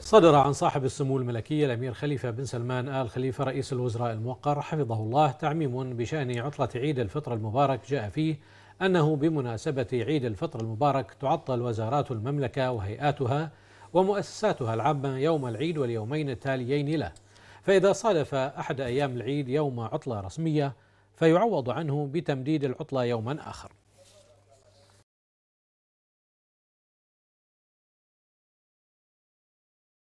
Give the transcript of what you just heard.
صدر عن صاحب السمو الملكي الأمير خليفة بن سلمان آل خليفة رئيس الوزراء الموقر حفظه الله تعميم بشأن عطلة عيد الفطر المبارك جاء فيه أنه بمناسبة عيد الفطر المبارك تعطل وزارات المملكة وهيئاتها ومؤسساتها العامة يوم العيد واليومين التاليين له فإذا صادف أحد أيام العيد يوم عطلة رسمية فيعوض عنه بتمديد العطلة يوما آخر